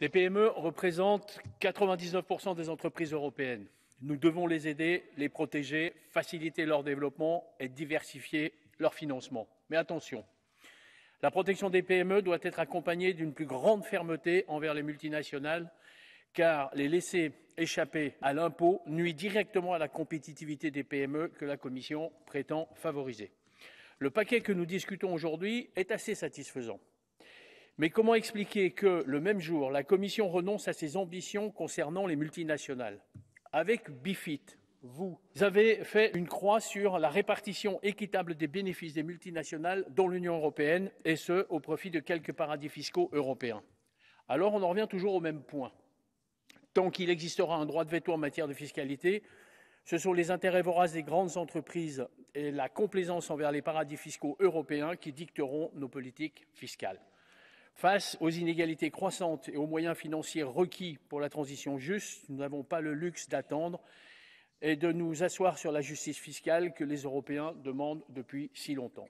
Les PME représentent 99% des entreprises européennes. Nous devons les aider, les protéger, faciliter leur développement et diversifier leur financement. Mais attention, la protection des PME doit être accompagnée d'une plus grande fermeté envers les multinationales, car les laisser échapper à l'impôt nuit directement à la compétitivité des PME que la Commission prétend favoriser. Le paquet que nous discutons aujourd'hui est assez satisfaisant. Mais comment expliquer que, le même jour, la Commission renonce à ses ambitions concernant les multinationales Avec Bifit, vous avez fait une croix sur la répartition équitable des bénéfices des multinationales dans l'Union européenne, et ce, au profit de quelques paradis fiscaux européens. Alors on en revient toujours au même point. Tant qu'il existera un droit de veto en matière de fiscalité, ce sont les intérêts voraces des grandes entreprises et la complaisance envers les paradis fiscaux européens qui dicteront nos politiques fiscales. Face aux inégalités croissantes et aux moyens financiers requis pour la transition juste, nous n'avons pas le luxe d'attendre et de nous asseoir sur la justice fiscale que les Européens demandent depuis si longtemps.